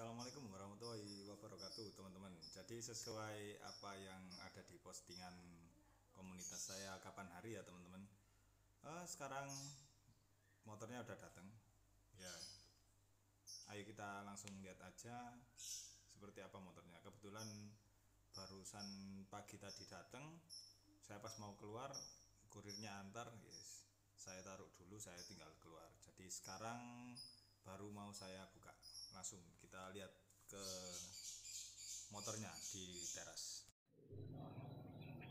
assalamualaikum warahmatullahi wabarakatuh teman-teman jadi sesuai apa yang ada di postingan komunitas saya kapan hari ya teman-teman uh, sekarang motornya udah datang ya ayo kita langsung lihat aja seperti apa motornya kebetulan barusan pagi tadi datang saya pas mau keluar kurirnya antar yes saya taruh dulu saya tinggal keluar jadi sekarang baru mau saya buka langsung kita lihat ke motornya di teras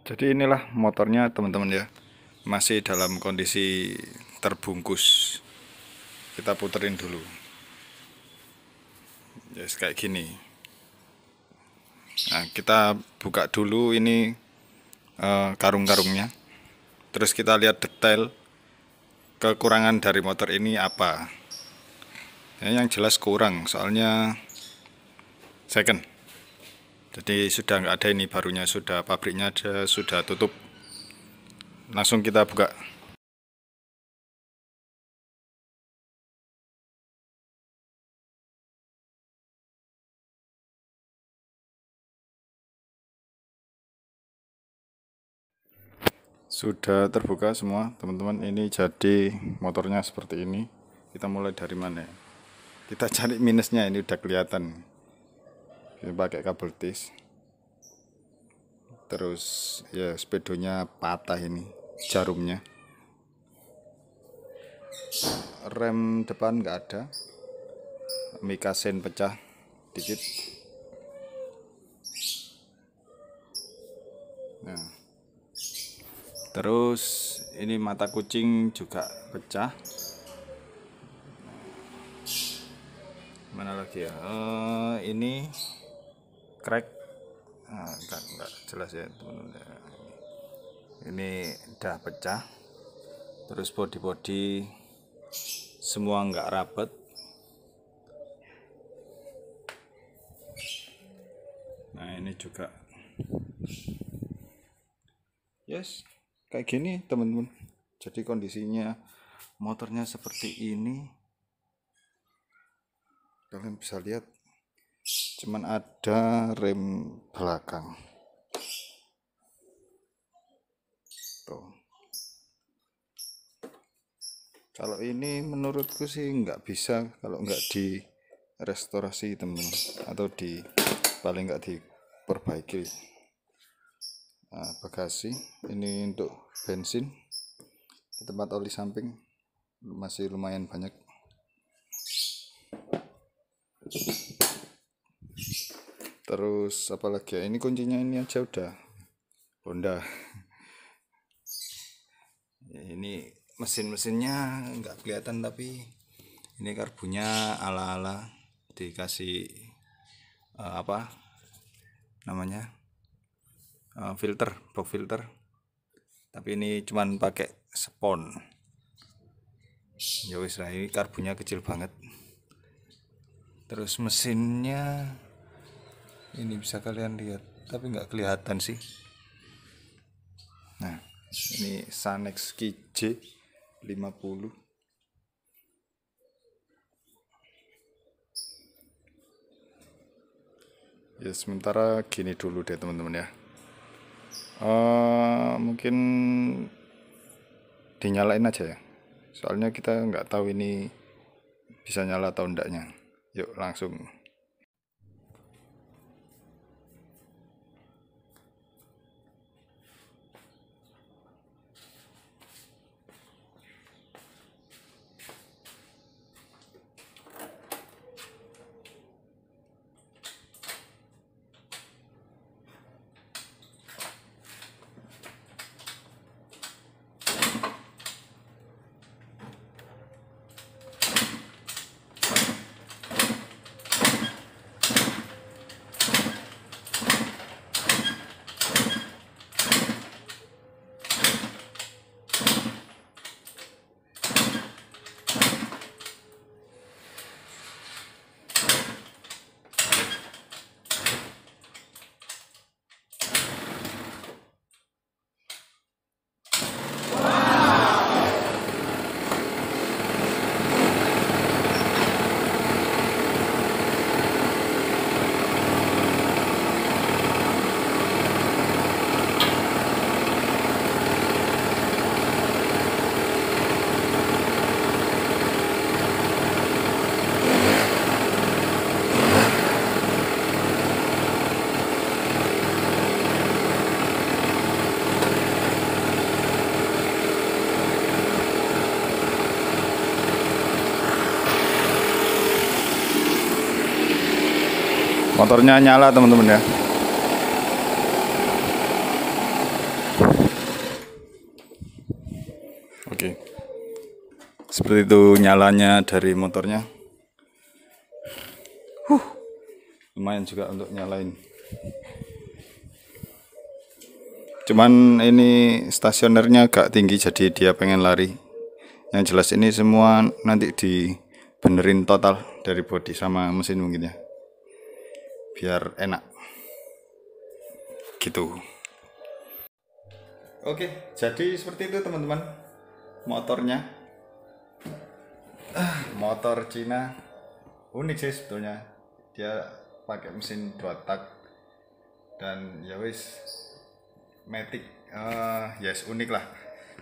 jadi inilah motornya teman-teman ya masih dalam kondisi terbungkus kita puterin dulu ya, yes, kayak gini nah kita buka dulu ini uh, karung-karungnya terus kita lihat detail kekurangan dari motor ini apa ya, yang jelas kurang soalnya second jadi sudah nggak ada ini barunya sudah pabriknya ada sudah tutup langsung kita buka sudah terbuka semua teman-teman ini jadi motornya seperti ini kita mulai dari mana ya kita cari minusnya ini udah kelihatan ini pakai kabel tis terus ya speedonya patah ini jarumnya rem depan nggak ada mika sen pecah dikit nah terus ini mata kucing juga pecah mana lagi ya uh, ini crack ah, nggak enggak, jelas ya teman-teman ini udah pecah terus body-body semua nggak rapet nah ini juga yes kayak gini teman-teman jadi kondisinya motornya seperti ini kalian bisa lihat cuman ada rem belakang tuh kalau ini menurutku sih nggak bisa kalau nggak di restorasi teman atau di paling nggak diperbaiki nah, bagasi ini untuk bensin di tempat oli samping masih lumayan banyak terus apalagi ya ini kuncinya ini aja udah Honda ya, ini mesin-mesinnya nggak kelihatan tapi ini karbunya ala-ala dikasih uh, apa namanya uh, filter box filter tapi ini cuman pakai spon ya wis ini karbunya kecil banget terus mesinnya ini bisa kalian lihat tapi nggak kelihatan sih nah ini Sanex KJ 50 ya sementara gini dulu deh teman-teman ya uh, mungkin dinyalain aja ya soalnya kita nggak tahu ini bisa nyala atau enggaknya yuk langsung motornya nyala teman-teman ya oke seperti itu nyalanya dari motornya huh. lumayan juga untuk nyalain cuman ini stasionernya agak tinggi jadi dia pengen lari yang jelas ini semua nanti dibenerin total dari bodi sama mesin mungkin ya biar enak gitu oke jadi seperti itu teman-teman motornya ah, motor Cina unik sih sebetulnya dia pakai mesin dua tak dan ya wis matic uh, ah, yes ya unik lah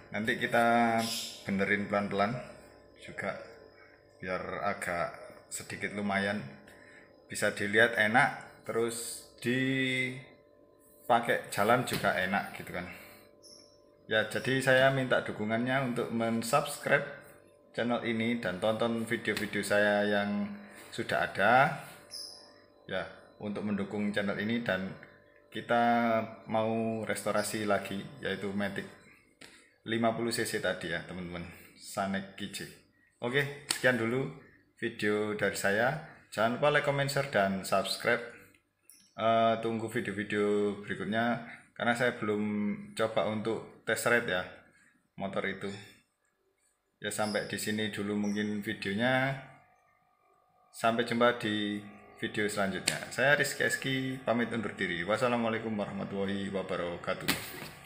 nanti kita benerin pelan-pelan juga biar agak sedikit lumayan bisa dilihat enak terus dipakai jalan juga enak gitu kan ya jadi saya minta dukungannya untuk mensubscribe channel ini dan tonton video-video saya yang sudah ada ya untuk mendukung channel ini dan kita mau restorasi lagi yaitu Matic 50cc tadi ya teman-teman Sanek KJ oke sekian dulu video dari saya jangan lupa like, comment, share, dan subscribe uh, tunggu video-video berikutnya karena saya belum coba untuk test ride ya motor itu ya sampai di sini dulu mungkin videonya sampai jumpa di video selanjutnya saya Rizky Eski pamit undur diri wassalamualaikum warahmatullahi wabarakatuh